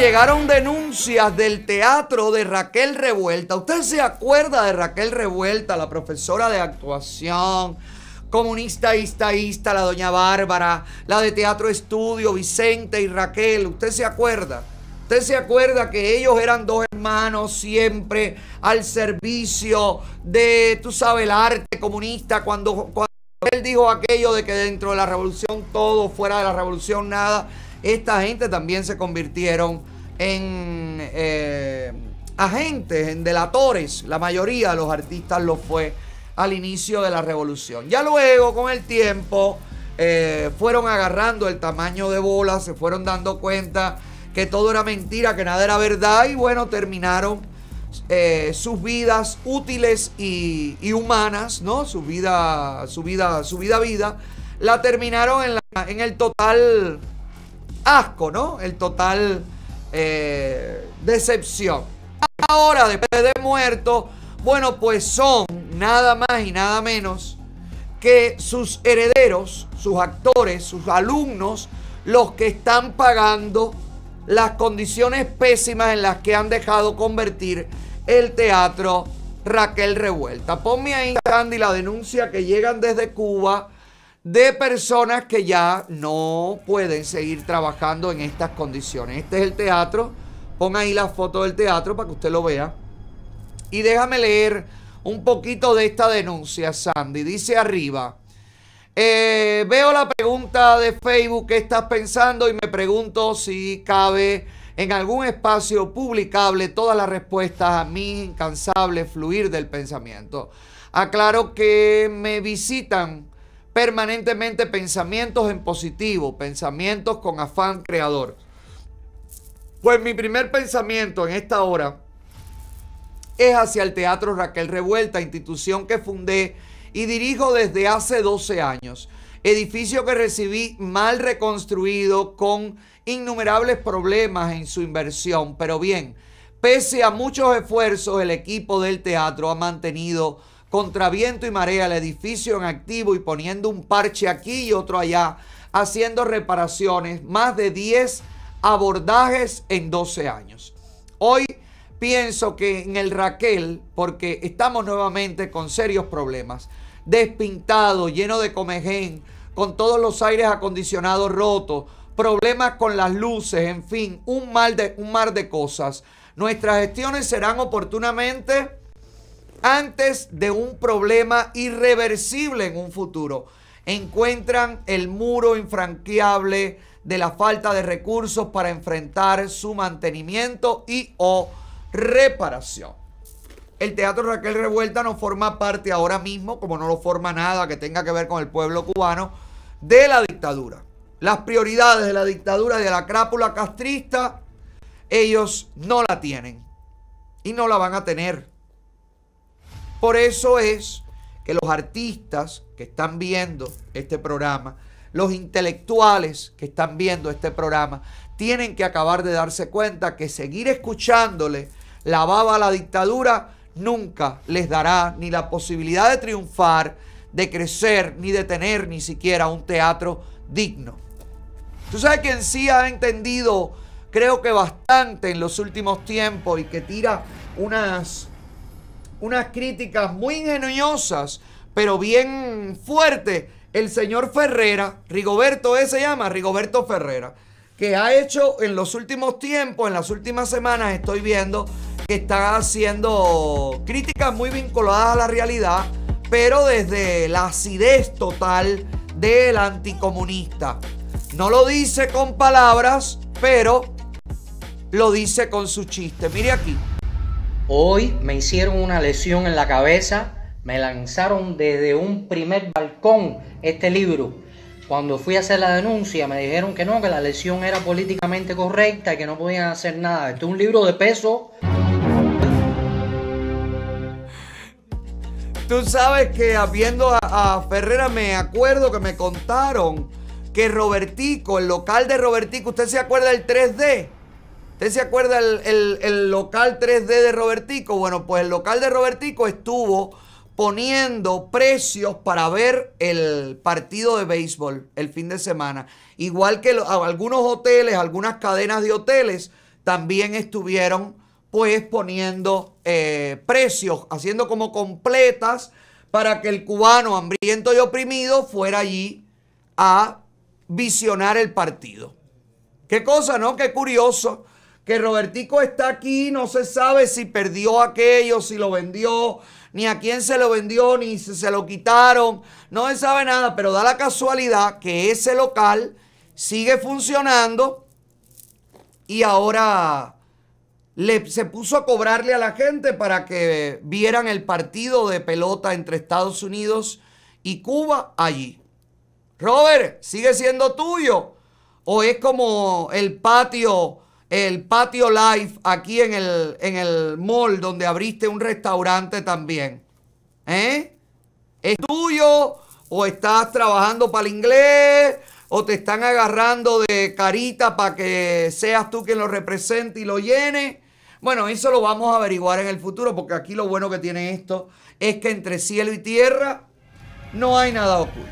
llegaron denuncias del teatro de Raquel Revuelta. ¿Usted se acuerda de Raquel Revuelta, la profesora de actuación? Comunista, la doña Bárbara, la de Teatro Estudio, Vicente y Raquel. ¿Usted se acuerda? Usted se acuerda que ellos eran dos hermanos siempre al servicio de, tú sabes, el arte comunista. Cuando, cuando él dijo aquello de que dentro de la revolución todo, fuera de la revolución nada esta gente también se convirtieron en eh, agentes, en delatores. La mayoría de los artistas lo fue al inicio de la revolución. Ya luego, con el tiempo, eh, fueron agarrando el tamaño de bola, se fueron dando cuenta que todo era mentira, que nada era verdad y bueno, terminaron eh, sus vidas útiles y, humanas, ¿no? Su vida, su vida, su vida, vida, la terminaron en el total asco, ¿no? El total eh, decepción. Ahora, después de muerto, bueno, pues son nada más y nada menos que sus herederos, sus actores, sus alumnos, los que están pagando las condiciones pésimas en las que han dejado convertir el teatro Raquel Revuelta. Ponme ahí, Candy, la denuncia que llegan desde Cuba de personas que ya no pueden seguir trabajando en estas condiciones. Este es el teatro. Pon ahí la foto del teatro para que usted lo vea. Y déjame leer un poquito de esta denuncia, Sandy. Dice arriba. Eh, veo la pregunta de Facebook que estás pensando y me pregunto si cabe en algún espacio publicable todas las respuestas a mi incansable fluir del pensamiento. Aclaro que me visitan permanentemente pensamientos en positivo, pensamientos con afán creador. Pues mi primer pensamiento en esta hora es hacia el Teatro Raquel Revuelta, institución que fundé y dirijo desde hace 12 años. Edificio que recibí mal reconstruido con innumerables problemas en su inversión. Pero bien, pese a muchos esfuerzos, el equipo del teatro ha mantenido contra viento y marea el edificio en activo y poniendo un parche aquí y otro allá, haciendo reparaciones, más de 10 abordajes en 12 años. Hoy pienso que en el Raquel, porque estamos nuevamente con serios problemas, despintado, lleno de comején, con todos los aires acondicionados rotos, problemas con las luces, en fin, un, mal de, un mar de cosas. Nuestras gestiones serán oportunamente antes de un problema irreversible en un futuro. Encuentran el muro infranqueable de la falta de recursos para enfrentar su mantenimiento y o reparación. El Teatro Raquel Revuelta no forma parte ahora mismo, como no lo forma nada que tenga que ver con el pueblo cubano, de la dictadura. Las prioridades de la dictadura de la crápula castrista, ellos no la tienen y no la van a tener. Por eso es que los artistas que están viendo este programa, los intelectuales que están viendo este programa, tienen que acabar de darse cuenta que seguir escuchándole la baba a la dictadura nunca les dará ni la posibilidad de triunfar, de crecer, ni de tener ni siquiera un teatro digno. Tú sabes que en sí ha entendido, creo que bastante en los últimos tiempos y que tira unas unas críticas muy ingeniosas, pero bien fuertes, el señor Ferrera, Rigoberto, ese se llama Rigoberto Ferrera, que ha hecho en los últimos tiempos, en las últimas semanas, estoy viendo que está haciendo críticas muy vinculadas a la realidad, pero desde la acidez total del anticomunista. No lo dice con palabras, pero lo dice con su chiste. Mire aquí. Hoy me hicieron una lesión en la cabeza, me lanzaron desde un primer balcón este libro. Cuando fui a hacer la denuncia me dijeron que no, que la lesión era políticamente correcta y que no podían hacer nada. Esto es un libro de peso. Tú sabes que viendo a Ferrera me acuerdo que me contaron que Robertico, el local de Robertico, ¿usted se acuerda del 3D? ¿Usted se acuerda el, local 3D de Robertico? Bueno, pues el local de Robertico estuvo poniendo precios para ver el partido de béisbol el fin de semana. Igual que algunos hoteles, algunas cadenas de hoteles también estuvieron pues poniendo eh, precios, haciendo como completas para que el cubano hambriento y oprimido fuera allí a visionar el partido. Qué cosa, ¿no? Qué curioso que Robertico está aquí, no se sabe si perdió aquello, si lo vendió, ni a quién se lo vendió, ni si se lo quitaron, no se sabe nada, pero da la casualidad que ese local sigue funcionando y ahora le, se puso a cobrarle a la gente para que vieran el partido de pelota entre Estados Unidos y Cuba allí. Robert, ¿sigue siendo tuyo? ¿O es como el patio el Patio Life aquí en el, en el mall donde abriste un restaurante también. ¿Eh? ¿Es tuyo o estás trabajando para el inglés o te están agarrando de carita para que seas tú quien lo represente y lo llene? Bueno, eso lo vamos a averiguar en el futuro porque aquí lo bueno que tiene esto es que entre cielo y tierra no hay nada oculto.